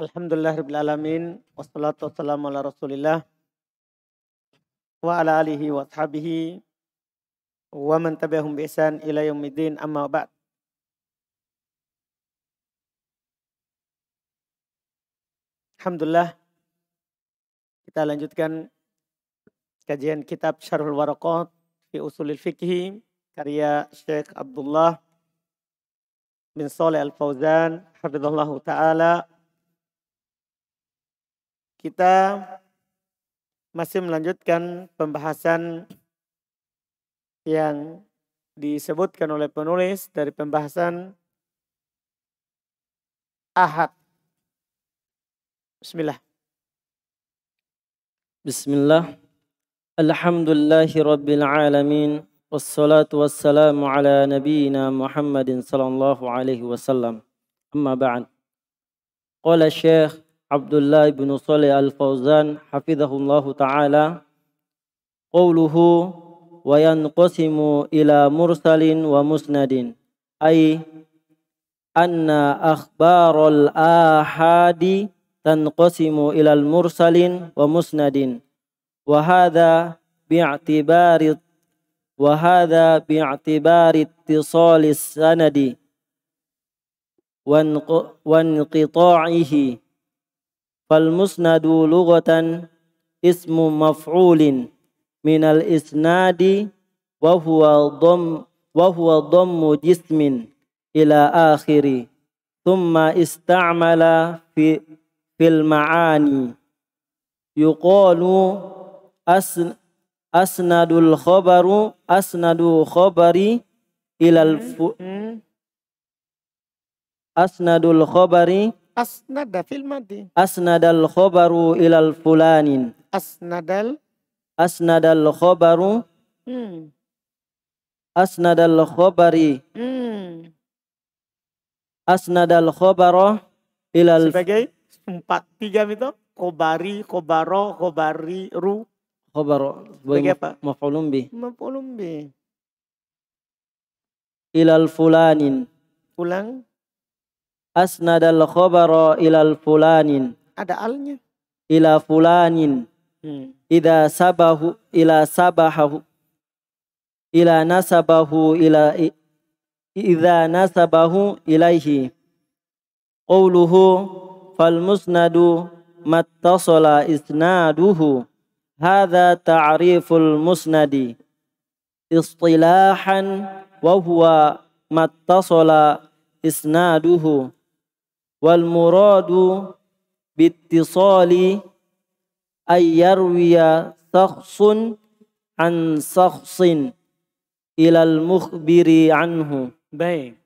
Alhamdulillah Rabbil Alamin. Wassalatu wassalamu ala rasulillah. Wa ala alihi wa ashabihi. Wa man tabi'ahum bi ihsan ila yaumidin amma ba'd. Alhamdulillah. Kita lanjutkan kajian kitab Syarhul Waraqat fi Usulil Fiqhi karya Syekh Abdullah bin Saleh Al-Fauzan hafizallahu taala kita masih melanjutkan pembahasan yang disebutkan oleh penulis dari pembahasan ahad. Bismillah. Bismillah. Alhamdulillahi Rabbil Alamin. Wassalatu wassalamu ala nabiyina Muhammadin sallallahu alaihi wasallam. Amma ba'an. Qala Syekh Abdullah bin Salih al-Fauzan hafidhahullahu ta'ala qawluhu wa yanqasimu ila mursalin wa musnadin ay anna akhbarul ahadi tanqasimu ila mursalin wa musnadin wa hadha bi'tibari wa hadha bi'tibari ittisalis sanadi wa wanqita'ihi فالمسند لغة اسم مفعول من الإسناد وهو ضم وهو ضم جسم إلى آخره ثم استعمل في في المعاني يقال أسند الخبر أسند خبري إلى الف أسند الخبر Asnada fil madi. Asnadal khobaru ilal fulanin. Asnadal. Asnadal khobaru. Hmm. Asnadal khobari. Hmm. Asnadal khobaro ilal. Sebagai empat tiga itu kobari, kobaro, kobari, ru. Kobaro. Sebagai apa? Mafulumbi. Mafulumbi. Ilal fulanin. pulang asnadal khabara ilal fulanin. Ada alnya. Ila fulanin. Hmm. Ida sabahu ila sabahu ila nasabahu ila idza nasabahu ilaihi qawluhu fal musnadu mattasala isnaduhu hadza ta'riful musnadi istilahan wa huwa mattasala isnaduhu wal muradu bittisali ayyarwiya sakhsun an sakhsin ilal mukhbiri anhu. Baik.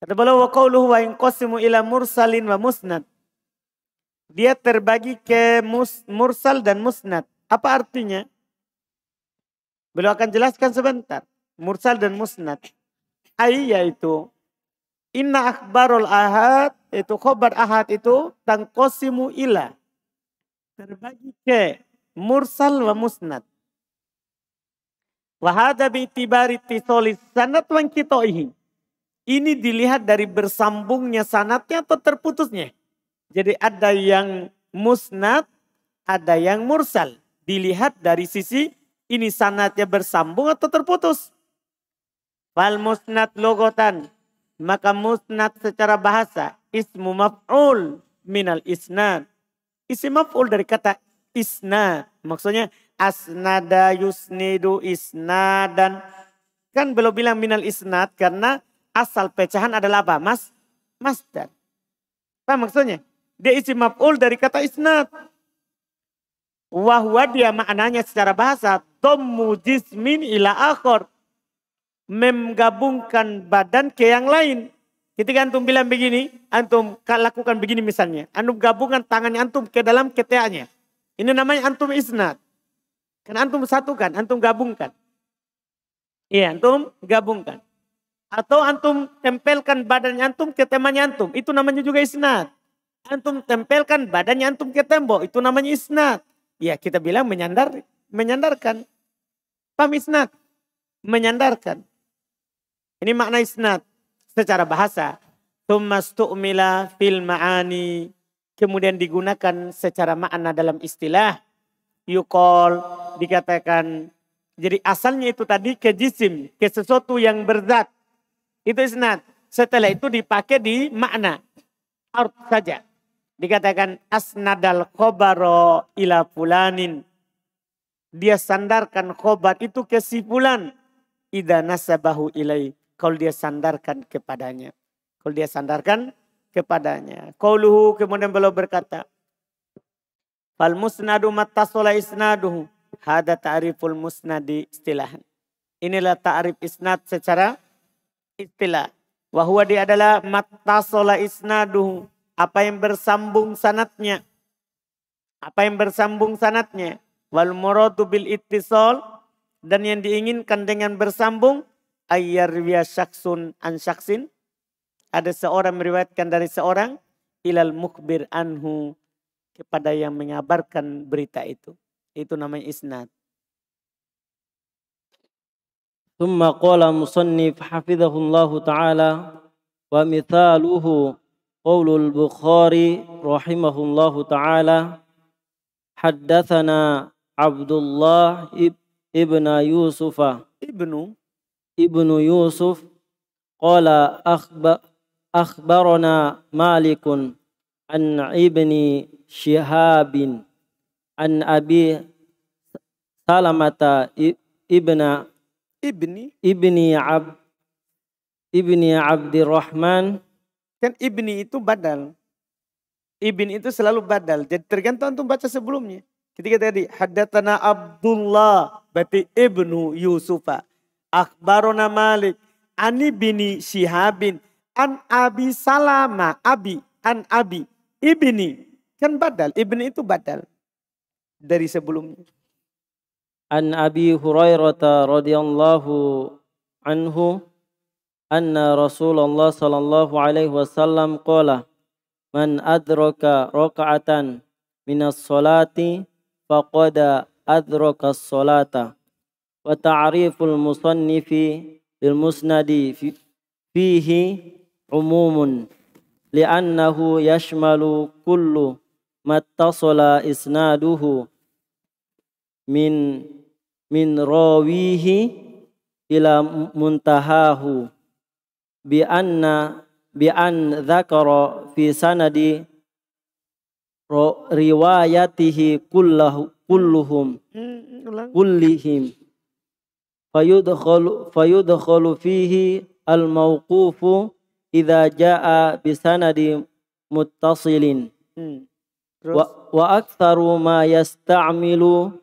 Kata beliau wa qawluhu wa inqasimu ila mursalin wa musnad. Dia terbagi ke mus, mursal dan musnad. Apa artinya? Beliau akan jelaskan sebentar. Mursal dan musnad. Ai yaitu Inna akbarul ahad itu khobar ahad itu tangkosimu ila terbagi ke mursal wa musnad. Wahada bi'tibari tisolis sanat wang kitoihi. Ini dilihat dari bersambungnya sanatnya atau terputusnya. Jadi ada yang musnad, ada yang mursal. Dilihat dari sisi ini sanatnya bersambung atau terputus. wal musnad logotan maka musnad secara bahasa ismu maf'ul minal isnad. Isi maf'ul dari kata isnad. Maksudnya asnada yusnidu dan Kan belum bilang minal isnad karena asal pecahan adalah apa? Mas, masdar. Apa maksudnya? Dia isi maf'ul dari kata isnad. Wahwa dia maknanya secara bahasa. Tommu jismin ila akhor menggabungkan badan ke yang lain. Ketika antum bilang begini, antum lakukan begini misalnya. Antum gabungkan tangannya antum ke dalam keteanya. Ini namanya antum isnat. Karena antum satukan, antum gabungkan. Iya, antum gabungkan. Atau antum tempelkan badan antum ke temannya antum. Itu namanya juga isnat. Antum tempelkan badannya antum ke tembok. Itu namanya isnat. Ya, kita bilang menyandar, menyandarkan. Paham isnat? Menyandarkan. Ini makna isnad secara bahasa. Tumastu'mila fil ma'ani. Kemudian digunakan secara makna dalam istilah. Yukol dikatakan. Jadi asalnya itu tadi ke jisim. Ke sesuatu yang berzat. Itu isnad. Setelah itu dipakai di makna. Art saja. Dikatakan asnadal khobaro ila fulanin. Dia sandarkan khobar itu ke si fulan. Ida nasabahu ilaih kalau dia sandarkan kepadanya. Kalau dia sandarkan kepadanya. Kauluhu kemudian beliau berkata, "Fal musnadu matasola isnaduhu." Hada ta'riful musnadi istilah. Inilah ta'rif isnad secara istilah. Wahwa dia adalah matasola isnaduhu. Apa yang bersambung sanatnya. Apa yang bersambung sanatnya. Wal muradu bil ittisal. Dan yang diinginkan dengan bersambung ayyarwiya syaksun an syaksin. Ada seorang meriwayatkan dari seorang ilal mukbir anhu kepada yang mengabarkan berita itu. Itu namanya isnad. ثم قال مصنف حفظه الله تعالى ومثاله قول البخاري رحمه الله تعالى حدثنا عبد الله ابن يوسف ابن ibnu Yusuf qala akhba akhbarana Malikun an ibni Shihabin an Abi Salamata ibna ibni ibni Ab ibni Abdurrahman, kan ibni itu badal ibni itu selalu badal jadi tergantung antum baca sebelumnya ketika tadi hadatana Abdullah berarti ibnu Yusufa Akbarona Malik. Ani bini Shihabin An Abi Salama. Abi. An Abi. Ibni. Kan badal. Ibni itu badal. Dari sebelumnya. An Abi Hurairah radhiyallahu anhu anna Rasulullah sallallahu alaihi wasallam qala man adraka raka'atan minas salati faqada adraka as-salata وتعريف المصنف للمسند فيه عموم لأنه يشمل كل ما اتصل إسناده من من راويه إلى منتهاه بأن بأن ذكر في سند روايته كله كلهم كلهم fayudkhalu fayudkhalu fihi al-mauqufu idza jaa bisanadi muttasilin hmm. wa, wa aktsaru ma yasta'milu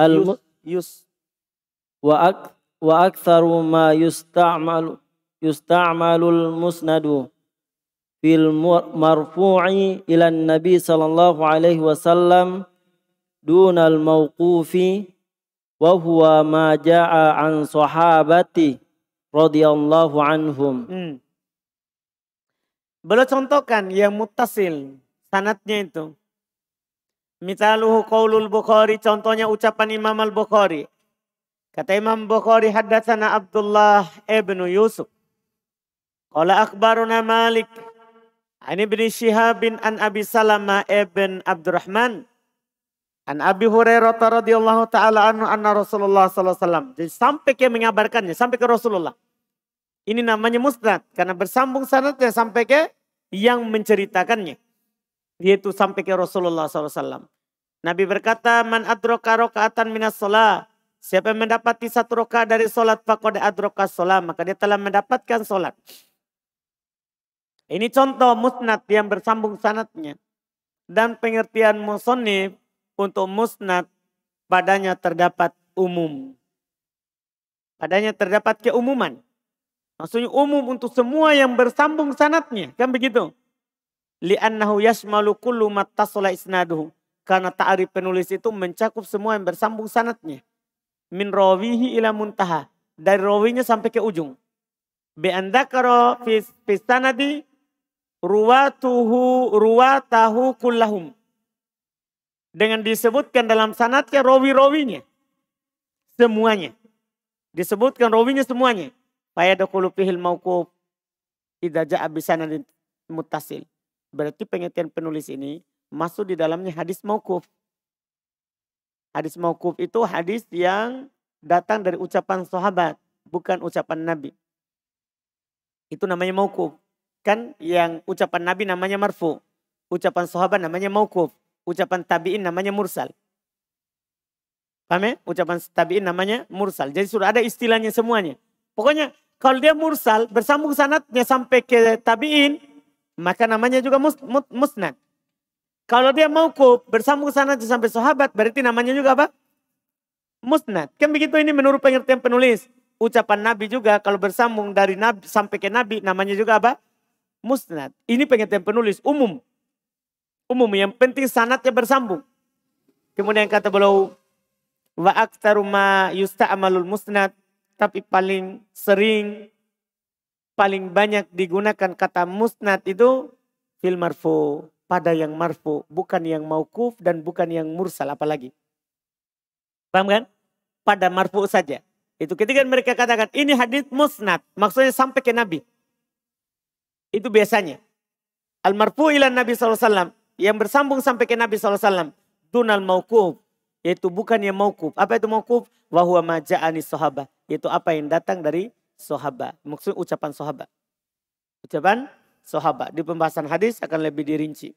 al yus, wa ak, wa aktsaru ma yusta'malu yusta'malul musnadu fil marfu'i ila nabi sallallahu alaihi wasallam dunal mauqufi wa huwa ma ja'a an sahabati radhiyallahu anhum. Hmm. Beliau contohkan yang mutasil sanatnya itu. Misaluhu qaulul Bukhari contohnya ucapan Imam Al-Bukhari. Kata Imam Bukhari haddatsana Abdullah ibnu Yusuf. Qala akhbaruna Malik. Ani bin Shihab bin an Abi Salama ibn Abdurrahman. An Abi Hurairah radhiyallahu taala anhu anna Rasulullah sallallahu alaihi wasallam. Jadi sampai ke mengabarkannya sampai ke Rasulullah. Ini namanya musnad karena bersambung sanadnya sampai ke yang menceritakannya yaitu sampai ke Rasulullah sallallahu alaihi wasallam. Nabi berkata, "Man adraka rakaatan minas shalah" Siapa yang mendapati satu roka dari solat faqad adraka solat. Maka dia telah mendapatkan solat. Ini contoh musnad yang bersambung sanatnya. Dan pengertian musonif untuk musnad padanya terdapat umum. Padanya terdapat keumuman. Maksudnya umum untuk semua yang bersambung sanatnya. Kan begitu. Li'annahu yashmalu kullu mattasula isnaduhu. Karena ta'arif penulis itu mencakup semua yang bersambung sanatnya. Min rawihi ila muntaha. Dari rawinya sampai ke ujung. Bi'andakaro fis sanadi ruwatuhu ruwatahu kullahum dengan disebutkan dalam sanatnya rawi-rawinya. Semuanya. Disebutkan rawinya semuanya. Fayadakulu fihil mauquf idza ja'a bisanadin mutasil. Berarti pengertian penulis ini masuk di dalamnya hadis mauquf. Hadis mauquf itu hadis yang datang dari ucapan sahabat, bukan ucapan nabi. Itu namanya mauquf. Kan yang ucapan nabi namanya marfu, ucapan sahabat namanya mauquf ucapan tabi'in namanya mursal. Paham ya? Ucapan tabi'in namanya mursal. Jadi sudah ada istilahnya semuanya. Pokoknya kalau dia mursal bersambung sanatnya sampai ke tabi'in maka namanya juga mus, mus, musnad. Kalau dia mau mauquf bersambung sanatnya sampai sahabat berarti namanya juga apa? Musnad. Kan begitu ini menurut pengertian penulis. Ucapan Nabi juga kalau bersambung dari Nabi sampai ke Nabi namanya juga apa? Musnad. Ini pengertian penulis umum umum. Yang penting sanatnya bersambung. Kemudian kata beliau, wa aktsaru yusta amalul musnad. Tapi paling sering, paling banyak digunakan kata musnad itu fil marfu. Pada yang marfu, bukan yang maukuf dan bukan yang mursal apalagi. Paham kan? Pada marfu saja. Itu ketika mereka katakan ini hadis musnad. Maksudnya sampai ke Nabi. Itu biasanya. Al-marfu ila Nabi SAW yang bersambung sampai ke Nabi SAW. Dunal maukub, yaitu bukan yang maukub. Apa itu mauquf? Wahuwa maja'ani sohaba, yaitu apa yang datang dari sohaba. Maksudnya ucapan sohaba. Ucapan sohaba. Di pembahasan hadis akan lebih dirinci.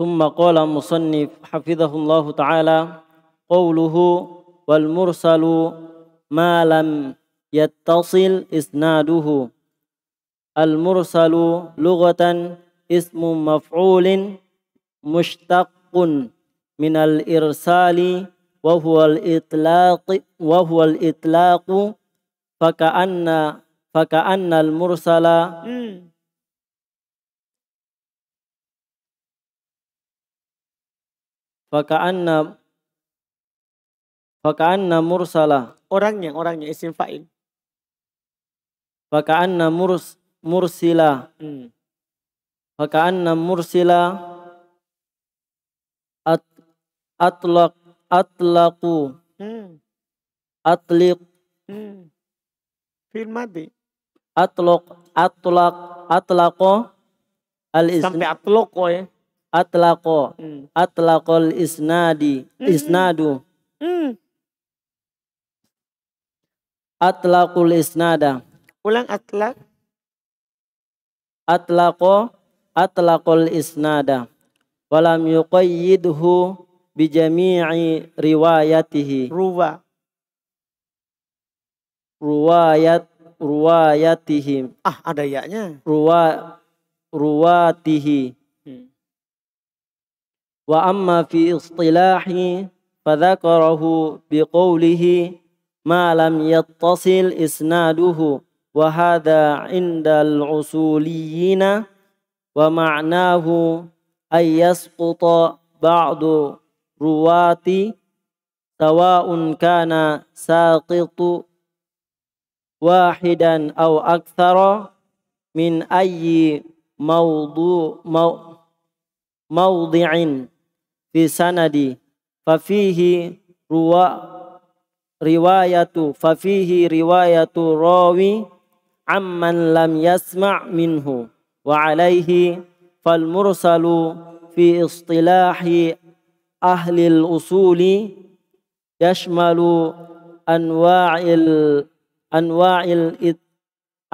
ثم قال مصنف حفظه الله تعالى قوله والمرسل ما لم يتصل إسناده المرسل لغة ismu maf'ulin mushtaqqun minal irsali wa huwa al-itlaq wa huwa al-itlaq fa ka'anna fa ka'anna al-mursala hmm. fa ka'anna fa ka'anna mursala orangnya orangnya isim fa'il fa ka'anna murs mursila hmm. Faka'anna mursila at, atlaq atlaqu hmm. atliq hmm. madi atlaq atlaq atlaqo al sampai atlaqo ya atlaqo hmm. isnadi hmm. isnadu hmm. atlaqul isnada ulang atlaq atlaqo atlaqal isnada walam yuqayyidhu bijami'i riwayatihi ruwa ruwayat ruwayatihim ah ada yaknya ruwa ruwatihi hmm. wa amma fi istilahi fadzakarahu biqaulihi ma lam yattasil isnaduhu wa hadha indal usuliyina wa ma'nahu ayyasquta ba'du ruwati sawa'un kana saqitu wahidan aw akthara min ayyi mawdu maw, mawdi'in fi sanadi fafihi ruwa riwayatu fafihi riwayatu rawi amman lam yasma' minhu وعليه فالمرسل في اصطلاح أهل الأصول يشمل أنواع ال أنواع ال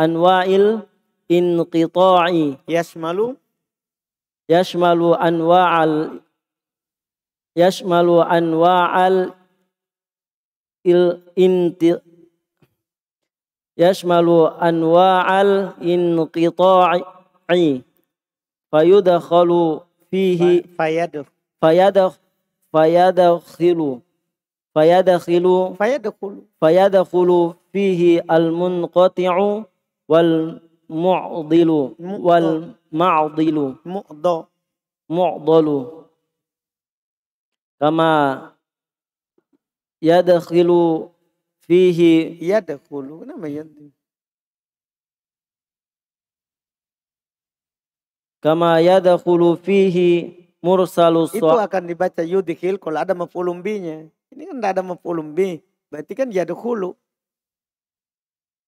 أنواع الانقطاع يشمل يشمل أنواع ال يشمل أنواع الانت يشمل أنواع الانقطاع فيدخل فيه فيدخل فيدخل فيدخل فيدخل فيدخل فيدخل فيه المنقطع والمعضل والمعضل معضل كما يدخل فيه يدخل نعم kama yadkhulu fihi mursalu Itu akan dibaca yudkhil kalau ada mafulum binya Ini kan tidak ada mafulum bi. Berarti kan yadkhulu.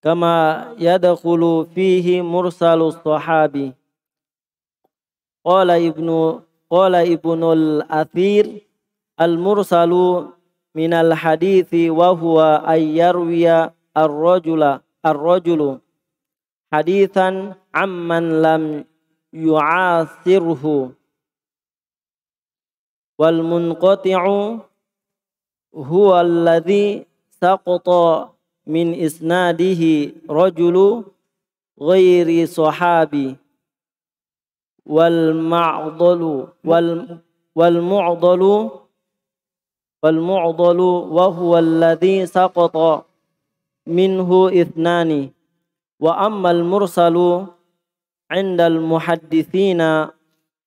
Kama yadkhulu fihi mursalu sahabi. Qala Ibnu Qala ibnu Al Athir al-mursalu min al hadithi wa huwa ayyarwiya ar-rajula ar-rajulu hadithan amman lam يعاثره والمنقطع هو الذي سقط من إسناده رجل غير صحابي والمعضل والمعضل والمعضل وهو الذي سقط منه اثنان وأما المرسل indal muhaddithina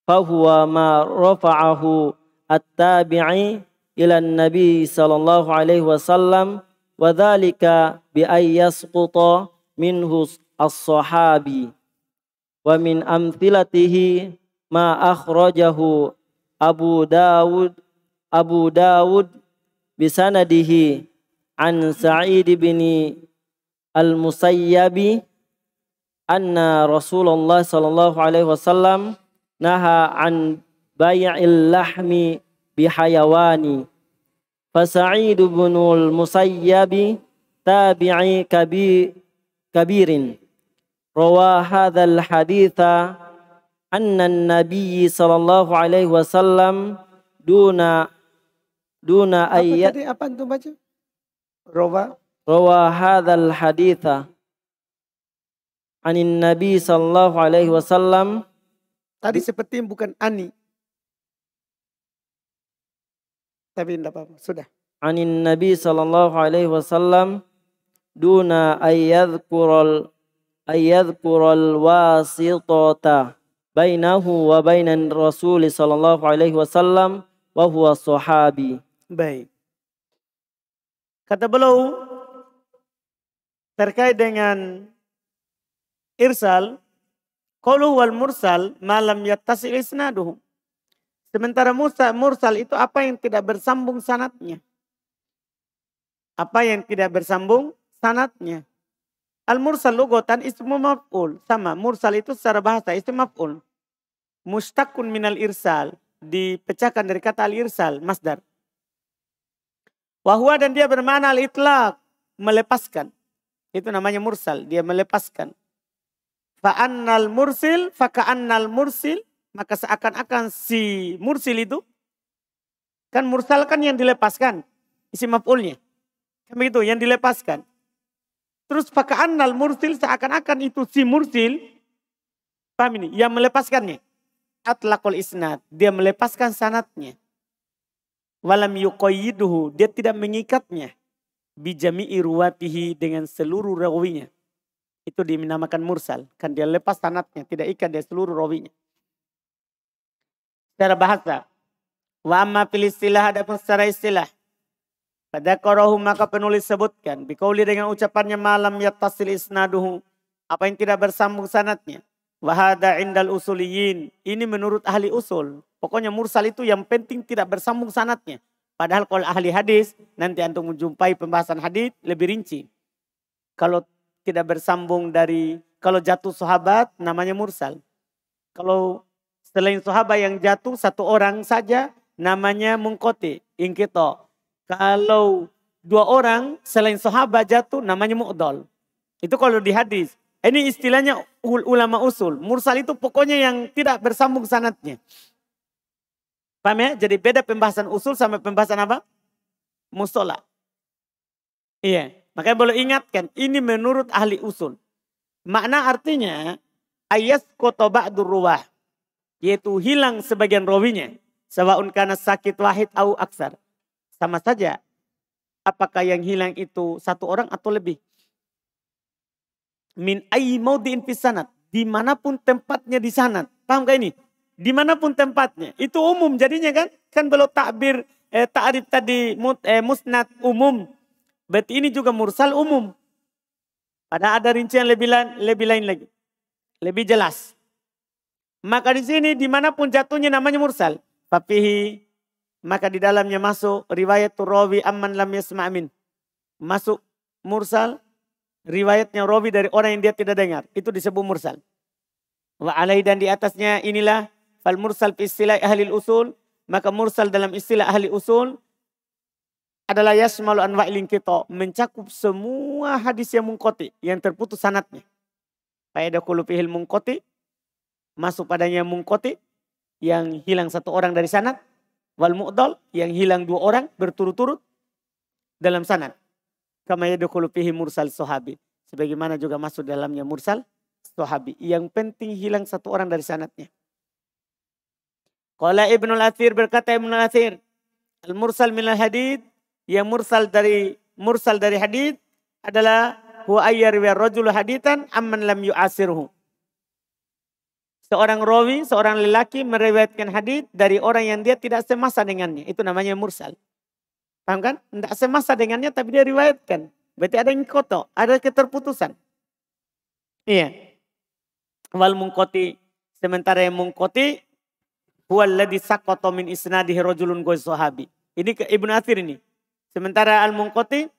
fahuwa ma rafa'ahu at-tabi'i ila nabi sallallahu alaihi wasallam wa dhalika bi ayyasquta minhu as-sahabi wa min amthilatihi ma akhrajahu Abu Dawud Abu Dawud bisanadihi an Sa'id bin Al-Musayyabi anna Rasulullah sallallahu alaihi wasallam naha an bay'il lahmi bihayawani fasa'id bin al-musayyabi tabi'i kabi, kabirin rawa hadzal haditha anna an-nabiy sallallahu alaihi wasallam duna duna ayat apa, tadi, baca rawa rawa hadzal haditha anin Nabi sallallahu alaihi wasallam. Tadi seperti bukan ani. Tapi tidak apa-apa, sudah. Anin Nabi sallallahu alaihi wasallam duna ayyadhkural ayyadhkural wasitata bainahu wa bainan rasul sallallahu alaihi wasallam wa huwa sahabi. Baik. Kata beliau terkait dengan irsal kalau wal mursal malam yattasi isnaduhu. Sementara mursal, mursal itu apa yang tidak bersambung sanatnya. Apa yang tidak bersambung sanatnya. Al mursal lugotan ismu maf'ul. Sama mursal itu secara bahasa ismu maf'ul. Mustaqun minal irsal. Dipecahkan dari kata al irsal. Masdar. Wahwa dan dia bermana al itlaq. Melepaskan. Itu namanya mursal. Dia melepaskan Fa'annal mursil, faka'annal mursil. Maka seakan-akan si mursil itu. Kan mursal kan yang dilepaskan. Isi maf'ulnya. Kan begitu, yang dilepaskan. Terus faka'annal mursil seakan-akan itu si mursil. Paham ini? Yang melepaskannya. Atlaqul isnat, Dia melepaskan sanatnya. Walam yukoyiduhu. Dia tidak mengikatnya. Bijami'i ruwatihi dengan seluruh rawinya itu dinamakan mursal. Kan dia lepas sanatnya. Tidak ikat dia seluruh rawinya. Secara bahasa. Wa amma fil istilah adapun secara istilah. Pada korohu maka penulis sebutkan. Bikauli dengan ucapannya malam tasil isnaduhu. Apa yang tidak bersambung sanatnya. Wahada indal usuliyin. Ini menurut ahli usul. Pokoknya mursal itu yang penting tidak bersambung sanatnya. Padahal kalau ahli hadis nanti antum menjumpai pembahasan hadis lebih rinci. Kalau tidak bersambung dari kalau jatuh sahabat namanya mursal. Kalau selain sahabat yang jatuh satu orang saja namanya mungkoti, ingkito. Kalau dua orang selain sahabat jatuh namanya mu'dol. Itu kalau di hadis. Ini istilahnya ulama usul. Mursal itu pokoknya yang tidak bersambung sanatnya. Paham ya? Jadi beda pembahasan usul sama pembahasan apa? Musola. Iya. Makanya boleh ingatkan, ini menurut ahli usul. Makna artinya, ayas kotoba durruwah. Yaitu hilang sebagian rawinya. Sawaun karena sakit wahid au aksar. Sama saja. Apakah yang hilang itu satu orang atau lebih. Min ayyi mau fisanat. Dimanapun tempatnya di sanat. Paham gak ini? Dimanapun tempatnya. Itu umum jadinya kan. Kan belum takbir eh, ta'rif tadi eh, musnad umum Berarti ini juga mursal umum. Pada ada rincian lebih lain, lebih lain lagi. Lebih jelas. Maka di sini dimanapun jatuhnya namanya mursal. Fafihi. Maka di dalamnya masuk riwayat rawi amman lam yasma amin. Masuk mursal. Riwayatnya rawi dari orang yang dia tidak dengar. Itu disebut mursal. Wa alai dan di atasnya inilah fal mursal istilah ahli usul. Maka mursal dalam istilah ahli usul adalah yasmalu anwa kita mencakup semua hadis yang mungkoti yang terputus sanatnya. Faidakulu kulupihil mungkoti masuk padanya mungkoti yang hilang satu orang dari sanat wal mu'dal yang hilang dua orang berturut-turut dalam sanat. Kama yadkhulu fihi mursal sohabi. Sebagaimana juga masuk dalamnya mursal sohabi. Yang penting hilang satu orang dari sanatnya. Kala Ibnu Al-Athir berkata Ibnu Al-Athir, al-mursal min al-hadid yang mursal dari mursal dari hadis adalah huwa ayyar wa rajul haditan amman lam yu'asirhu. Seorang rawi, seorang lelaki meriwayatkan hadis dari orang yang dia tidak semasa dengannya. Itu namanya mursal. Paham kan? Tidak semasa dengannya tapi dia riwayatkan. Berarti ada yang koto, ada keterputusan. Iya. Wal mungkoti. Sementara yang mungkoti. Huwa alladhi sakoto min isnadihi rajulun goy sahabi. Ini ke Ibn Athir ini. Sementara Al-Munqati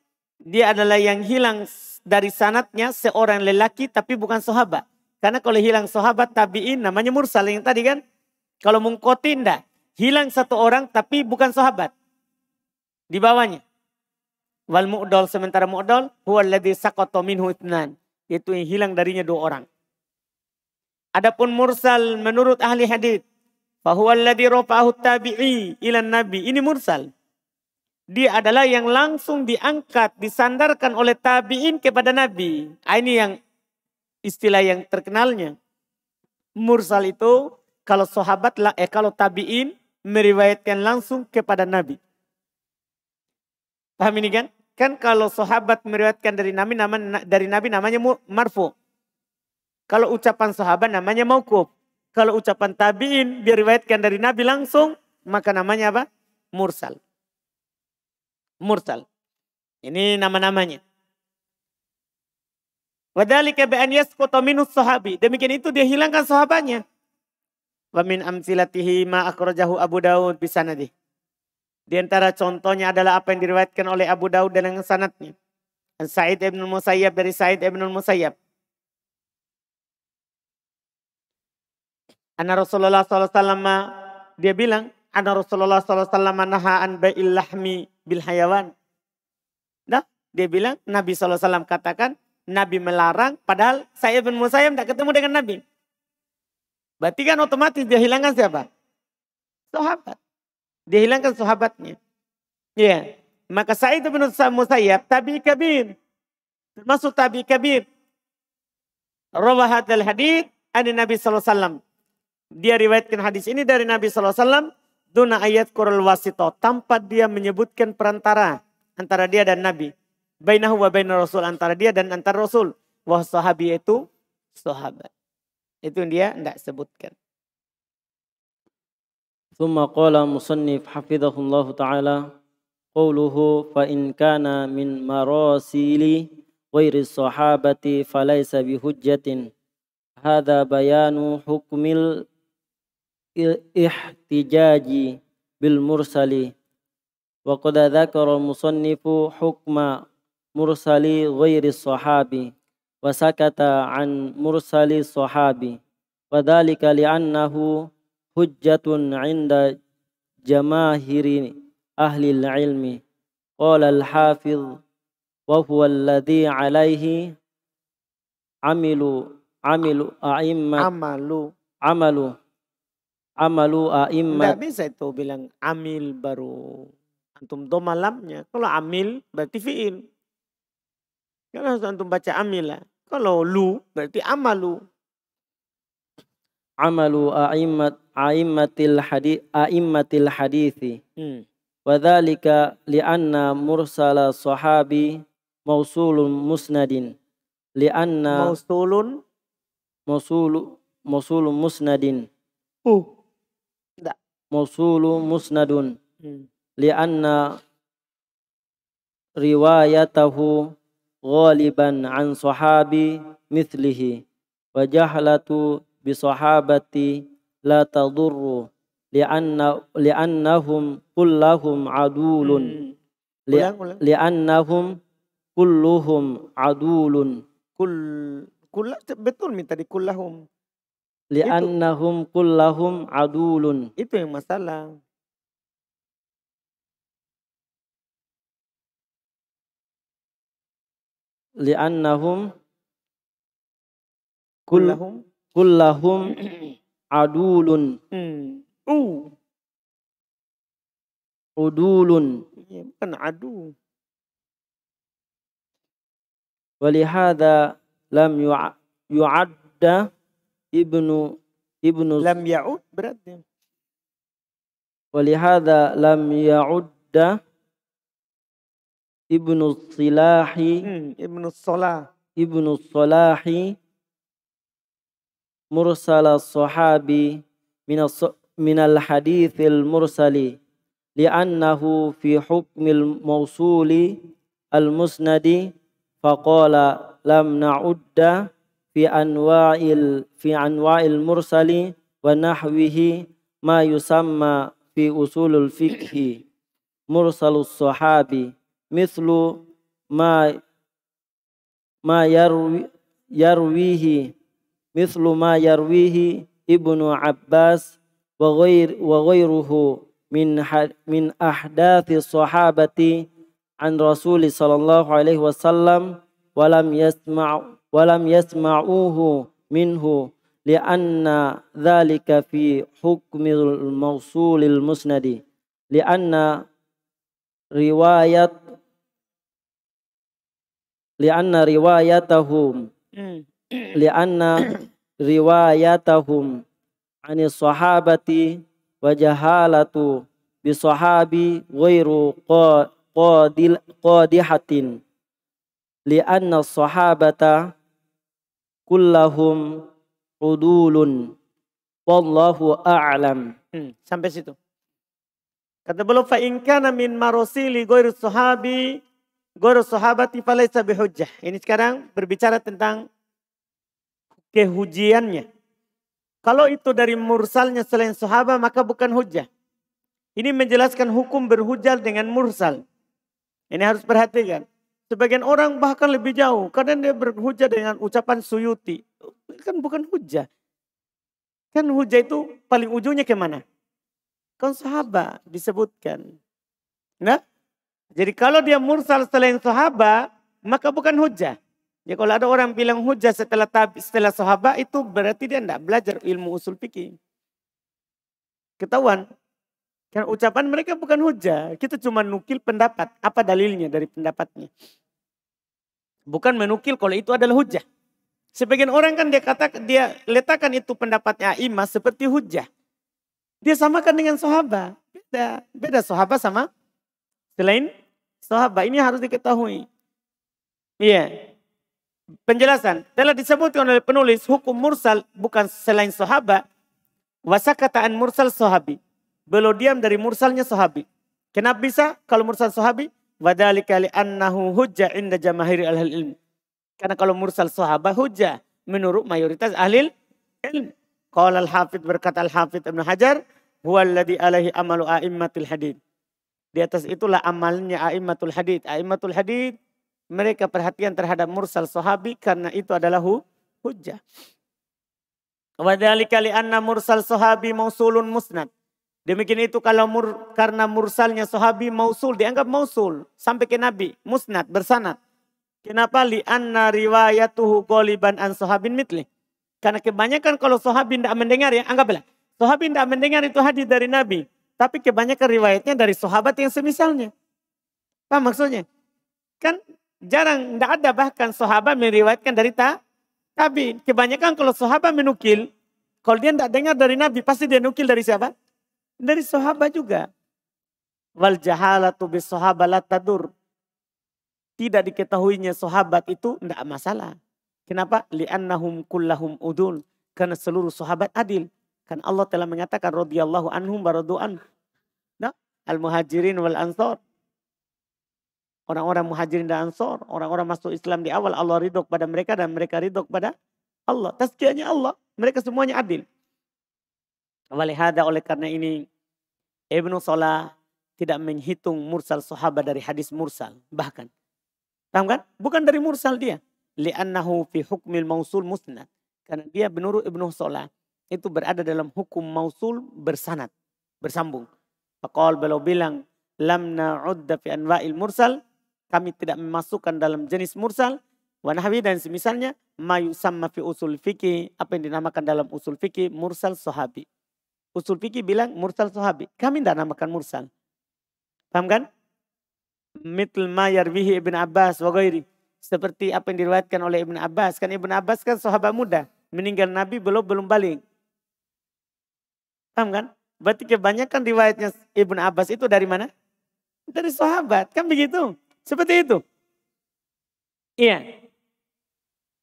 dia adalah yang hilang dari sanatnya seorang lelaki tapi bukan sahabat. Karena kalau hilang sahabat tabi'in namanya mursal yang tadi kan. Kalau munqati enggak. Hilang satu orang tapi bukan sahabat. Di bawahnya. Wal mu'dol sementara mu'dol huwa alladhi saqata minhu itnan. Itu yang hilang darinya dua orang. Adapun mursal menurut ahli hadis, bahwa alladhi rafa'ahu tabi'i ilan nabi. Ini mursal dia adalah yang langsung diangkat, disandarkan oleh tabiin kepada Nabi. Ah, ini yang istilah yang terkenalnya. Mursal itu kalau sahabat eh kalau tabiin meriwayatkan langsung kepada Nabi. Paham ini kan? Kan kalau sahabat meriwayatkan dari Nabi nama dari Nabi namanya marfu. Kalau ucapan sahabat namanya mauquf. Kalau ucapan tabiin diriwayatkan dari Nabi langsung maka namanya apa? Mursal mursal. Ini nama-namanya. Wadali bi an yasquta sahabi. Demikian itu dia hilangkan sahabatnya. Wa min amsilatihi ma akhrajahu Abu Daud bi sanadih. Di antara contohnya adalah apa yang diriwayatkan oleh Abu Daud dengan sanadnya. Sa'id ibn Musayyab dari Sa'id ibn Musayyab. Anak Rasulullah Sallallahu Alaihi Wasallam dia bilang, Anna Rasulullah Alaihi naha an bai'il lahmi bil hayawan. Nah, dia bilang Nabi Sallallahu Alaihi Wasallam katakan Nabi melarang padahal saya bin Musayyab tidak ketemu dengan Nabi. Berarti kan otomatis dia hilangkan siapa? Sahabat. Dia hilangkan sahabatnya. Ya. Yeah. Maka Sa'id bin Musayyab tabi kabir. Termasuk tabi kabir. Rawahat al hadith. Ani Nabi SAW. Dia riwayatkan hadis ini dari Nabi SAW. Duna ayat kurul wasito. Tanpa dia menyebutkan perantara antara dia dan Nabi. Bainahu wa bainar rasul. Antara dia dan antar rasul. Wah sahabi itu sahabat. Itu dia tidak sebutkan. thumma qala musannif حفظه Taala تعالى قوله فإن kana min marasili غير الصحابة فليس بحجة هذا بيان حكم ihtijaji bil mursali wa qad dzakara musannifu hukma mursali ghairi sahabi wa sakata an mursali sahabi wa dzalika li'annahu hujjatun 'inda jamahiri ahli al-ilmi qala al-hafiz wa huwa alladhi 'alayhi amilu amilu a'immat amalu amalu amalu a'immat. Tidak bisa itu bilang amil baru antum do malamnya. Kalau amil berarti fiil. Kan harus antum baca amil lah. Kalau lu berarti amalu. Amalu a'immat a'immatil hadi a'immatil hadithi. Hmm. Wadhalika li'anna mursala sahabi mausulun musnadin. Li'anna mausulun mausulu mausulun musnadin. Uh mausulu musnadun hmm. li'anna riwayatahu ghaliban an sahabi mithlihi wa jahlatu bi sahabati la tadurru li'anna li'annahum kullahum adulun hmm. ulang, ulang. li'annahum kulluhum adulun kul kulla betul minta di kullahum li'annahum kullahum adulun. Itu yang masalah. Li'annahum kullahum kullahum adulun. Hmm. Uh. Udulun. Ya, bukan adu. Walihada lam yu'adda ibnu ibnu lam yaud berarti walihada lam yaudda ibnu silahi hmm, ibnu salah ibnu salahi mursala sahabi minas minal hadithil mursali li'annahu fi hukmil mausuli al musnadi faqala lam na'udda في أنواع في أنواع المرسل ونحوه ما يسمى في أصول الفقه مرسل الصحابي مثل ما ما يروي يرويه مثل ما يرويه ابن عباس وغير وغيره من من أحداث الصحابة عن رسول صلى الله عليه وسلم ولم يسمع ولم يسمعوه منه لأن ذلك في حكم الموصول المسند لأن رواية لأن روايتهم لأن روايتهم عن الصحابة وجهالة بصحابي غير قادحة لأن الصحابة kullahum udulun wallahu a'lam. Hmm, sampai situ. Kata beliau fa in kana min marosili ghairu sahabi ghairu sahabati falaysa bihujjah. Ini sekarang berbicara tentang kehujiannya. Kalau itu dari mursalnya selain sahabat maka bukan hujah. Ini menjelaskan hukum berhujjah dengan mursal. Ini harus perhatikan. Sebagian orang bahkan lebih jauh. karena dia berhujah dengan ucapan suyuti. Kan bukan hujah. Kan hujah itu paling ujungnya kemana? Kan sahabat disebutkan. Nah, jadi kalau dia mursal selain sahabat, maka bukan hujah. Ya kalau ada orang bilang hujah setelah tabi, setelah sahabat itu berarti dia tidak belajar ilmu usul fikih. Ketahuan, kan ucapan mereka bukan hujah. Kita cuma nukil pendapat. Apa dalilnya dari pendapatnya. Bukan menukil kalau itu adalah hujah. Sebagian orang kan dia kata dia letakkan itu pendapatnya Imam seperti hujah. Dia samakan dengan sahabat. Beda, beda sahabat sama selain sahabat. Ini harus diketahui. Iya. Penjelasan. Telah disebutkan oleh penulis hukum mursal bukan selain sahabat. Wasa kataan mursal sahabi. Belum diam dari mursalnya sahabi. Kenapa bisa? Kalau mursal sahabi Wadhalika li'annahu hujjah inda jamahiri ahli ilm. Karena kalau mursal sahabat hujjah menurut mayoritas ahli ilm. Qala al-Hafidh berkata al-Hafidh ibn Hajar, alladhi alaihi amalu a'immatul hadith. Di atas itulah amalnya a'immatul hadith. A'immatul hadith mereka perhatian terhadap mursal sahabi karena itu adalah hujjah. Wadhalika li'anna mursal sahabi mausulun musnad. Demikian itu kalau mur, karena mursalnya sahabi mausul dianggap mausul sampai ke nabi musnad bersanad. Kenapa li anna riwayatuhu qaliban an sahabin mitli? Karena kebanyakan kalau sahabi tidak mendengar ya anggaplah sahabi tidak mendengar itu hadis dari nabi, tapi kebanyakan riwayatnya dari sahabat yang semisalnya. Apa maksudnya? Kan jarang tidak ada bahkan sahabat meriwayatkan dari ta tapi kebanyakan kalau sahabat menukil kalau dia tidak dengar dari nabi pasti dia nukil dari siapa? Dari sahabat juga. Wal jahalatu bis tadur. Tidak diketahuinya sahabat itu tidak masalah. Kenapa? Li'annahum kullahum udul. Karena seluruh sahabat adil. Kan Allah telah mengatakan radhiyallahu anhum baradu'an. Nah, al-muhajirin wal ansor. Orang-orang muhajirin dan ansor. Orang-orang masuk Islam di awal Allah ridho pada mereka dan mereka ridho pada Allah. Tazkiyahnya Allah. Mereka semuanya adil. Walihada oleh karena ini Ibnu Salah tidak menghitung mursal sahabat dari hadis mursal. Bahkan. Paham kan? Bukan dari mursal dia. Li'annahu fi hukmil mausul musnad. Karena dia menurut Ibnu Salah itu berada dalam hukum mausul bersanat. Bersambung. faqal beliau bilang, lam na'udda fi anwa'il mursal. Kami tidak memasukkan dalam jenis mursal. Wanahwi dan semisalnya, mayu sama fi usul fikih. Apa yang dinamakan dalam usul fikih, mursal sahabi. Usul fikih bilang mursal sahabi. Kami tidak namakan mursal. Paham kan? Mitl mayar wihi Ibn Abbas wa Seperti apa yang diriwayatkan oleh Ibn Abbas. Kan Ibn Abbas kan sahabat muda. Meninggal Nabi belum belum balik. Paham kan? Berarti kebanyakan riwayatnya Ibn Abbas itu dari mana? Dari sahabat. Kan begitu. Seperti itu. Iya.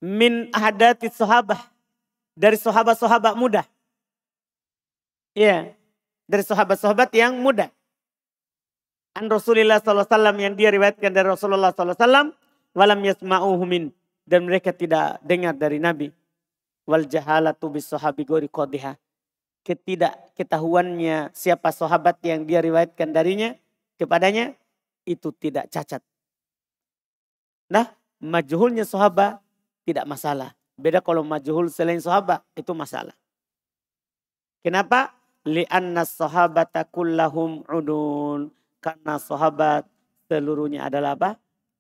Min ahadati sahabah. Dari sahabat-sahabat muda. Iya. Dari sahabat-sahabat yang muda. An Rasulullah SAW yang dia riwayatkan dari Rasulullah SAW. Walam yasma'uhu min. Dan mereka tidak dengar dari Nabi. Wal jahalatu bis sahabi gori ketidak ketahuannya siapa sahabat yang dia riwayatkan darinya. Kepadanya itu tidak cacat. Nah majhulnya sahabat tidak masalah. Beda kalau majhul selain sahabat itu masalah. Kenapa? li'anna sahabata kullahum udun. Karena sahabat seluruhnya adalah apa?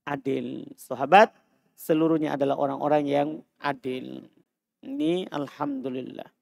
Adil. Sahabat seluruhnya adalah orang-orang yang adil. Ini alhamdulillah.